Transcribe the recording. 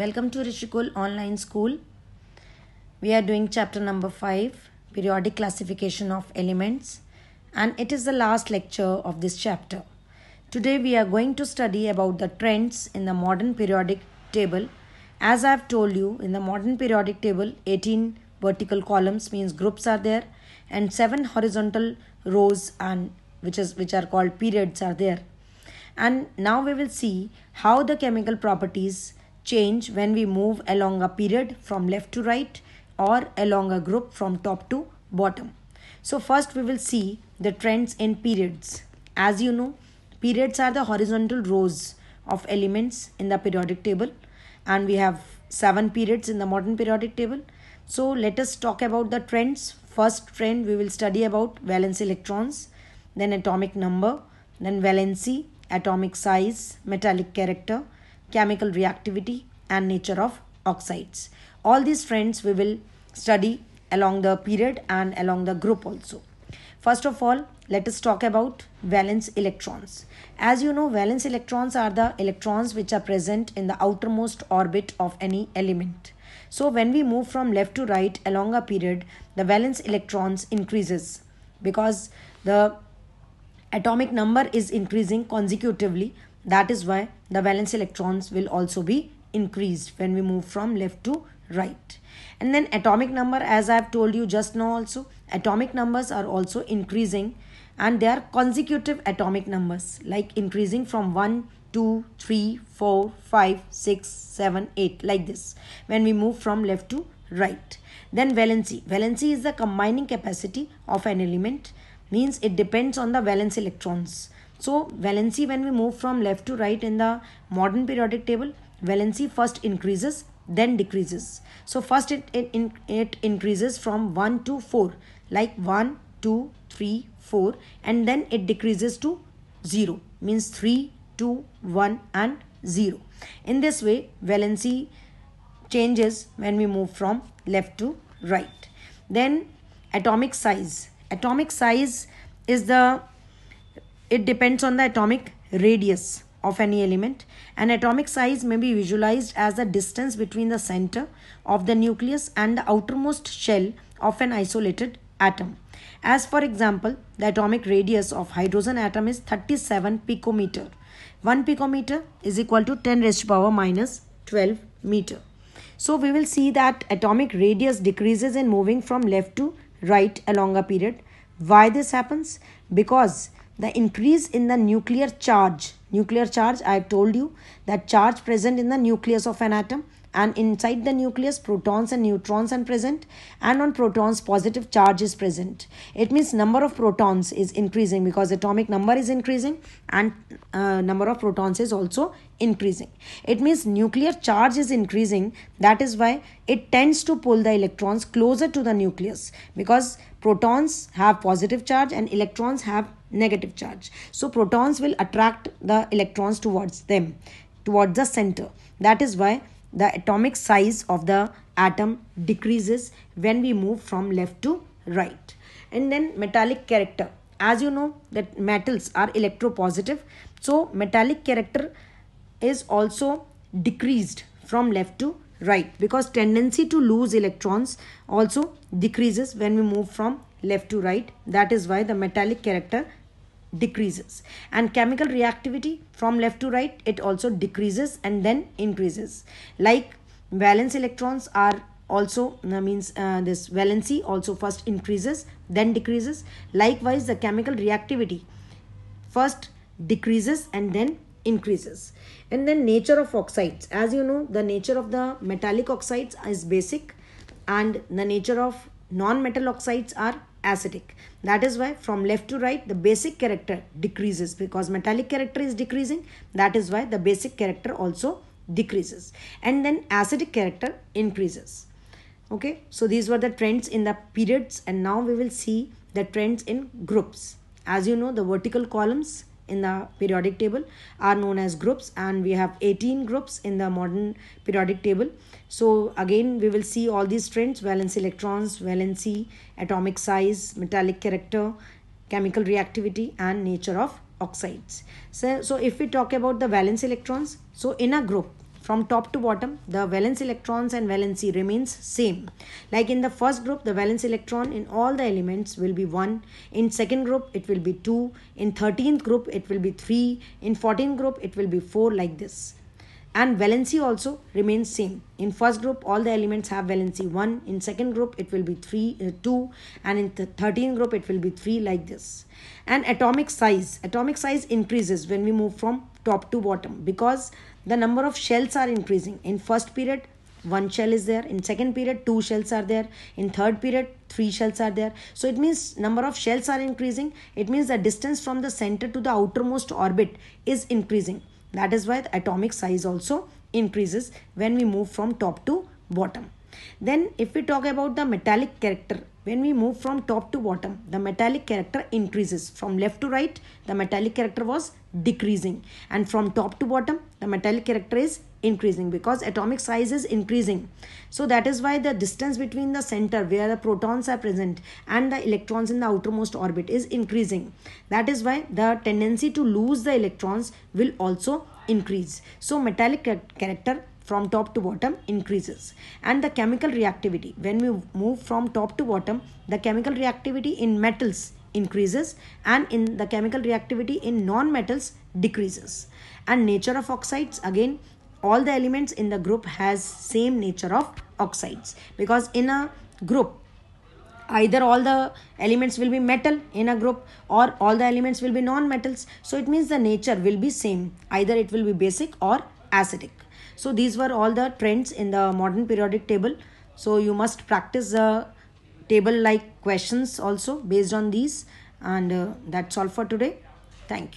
Welcome to Rishikul Online School. We are doing chapter number 5, Periodic Classification of Elements, and it is the last lecture of this chapter. Today we are going to study about the trends in the modern periodic table. As I have told you, in the modern periodic table, 18 vertical columns means groups are there and 7 horizontal rows and which is which are called periods are there. And now we will see how the chemical properties change when we move along a period from left to right or along a group from top to bottom. So first we will see the trends in periods. As you know, periods are the horizontal rows of elements in the periodic table and we have seven periods in the modern periodic table. So let us talk about the trends. First trend we will study about valence electrons, then atomic number, then valency, atomic size, metallic character, chemical reactivity and nature of oxides. All these friends we will study along the period and along the group also. First of all, let us talk about valence electrons. As you know, valence electrons are the electrons which are present in the outermost orbit of any element. So when we move from left to right along a period, the valence electrons increases because the atomic number is increasing consecutively. That is why the valence electrons will also be increased when we move from left to right and then atomic number as i have told you just now also atomic numbers are also increasing and they are consecutive atomic numbers like increasing from 1 2 3 4 5 6 7 8 like this when we move from left to right then valency valency is the combining capacity of an element means it depends on the valence electrons so valency when we move from left to right in the modern periodic table, valency first increases then decreases. So first it, it, it increases from 1 to 4 like 1, 2, 3, 4 and then it decreases to 0 means 3, 2, 1 and 0. In this way valency changes when we move from left to right. Then atomic size. Atomic size is the it depends on the atomic radius of any element. An atomic size may be visualized as the distance between the center of the nucleus and the outermost shell of an isolated atom. As for example, the atomic radius of hydrogen atom is 37 picometer. 1 picometer is equal to 10 raised to power minus 12 meter. So we will see that atomic radius decreases in moving from left to right along a period. Why this happens? Because the increase in the nuclear charge nuclear charge i have told you that charge present in the nucleus of an atom and inside the nucleus protons and neutrons are present and on protons positive charge is present it means number of protons is increasing because atomic number is increasing and uh, number of protons is also increasing it means nuclear charge is increasing that is why it tends to pull the electrons closer to the nucleus because protons have positive charge and electrons have negative charge so protons will attract the electrons towards them towards the center that is why the atomic size of the atom decreases when we move from left to right and then metallic character as you know that metals are electropositive so metallic character is also decreased from left to right because tendency to lose electrons also decreases when we move from left to right. That is why the metallic character decreases. And chemical reactivity from left to right, it also decreases and then increases. Like valence electrons are also uh, means uh, this valency also first increases then decreases likewise the chemical reactivity first decreases and then increases and then nature of oxides as you know the nature of the metallic oxides is basic and the nature of non-metal oxides are acidic. That is why from left to right, the basic character decreases because metallic character is decreasing. That is why the basic character also decreases. And then acidic character increases. Okay, so these were the trends in the periods and now we will see the trends in groups. As you know, the vertical columns in the periodic table are known as groups and we have 18 groups in the modern periodic table so again we will see all these trends valence electrons valency atomic size metallic character chemical reactivity and nature of oxides so, so if we talk about the valence electrons so in a group from top to bottom the valence electrons and valency remains same like in the first group the valence electron in all the elements will be 1 in second group it will be 2 in 13th group it will be 3 in 14th group it will be 4 like this and valency also remains same in first group all the elements have valency 1 in second group it will be 3 uh, 2 and in the 13th group it will be 3 like this and atomic size atomic size increases when we move from top to bottom because the number of shells are increasing in first period one shell is there in second period two shells are there in third period three shells are there so it means number of shells are increasing it means the distance from the center to the outermost orbit is increasing that is why the atomic size also increases when we move from top to bottom then if we talk about the metallic character when we move from top to bottom, the metallic character increases. From left to right, the metallic character was decreasing. And from top to bottom, the metallic character is increasing because atomic size is increasing. So that is why the distance between the center where the protons are present and the electrons in the outermost orbit is increasing. That is why the tendency to lose the electrons will also increase. So metallic character from top to bottom increases and the chemical reactivity when we move from top to bottom the chemical reactivity in metals increases and in the chemical reactivity in non-metals decreases and nature of oxides again all the elements in the group has same nature of oxides because in a group either all the elements will be metal in a group or all the elements will be non-metals so it means the nature will be same either it will be basic or acidic so these were all the trends in the modern periodic table so you must practice the table like questions also based on these and uh, that's all for today thank you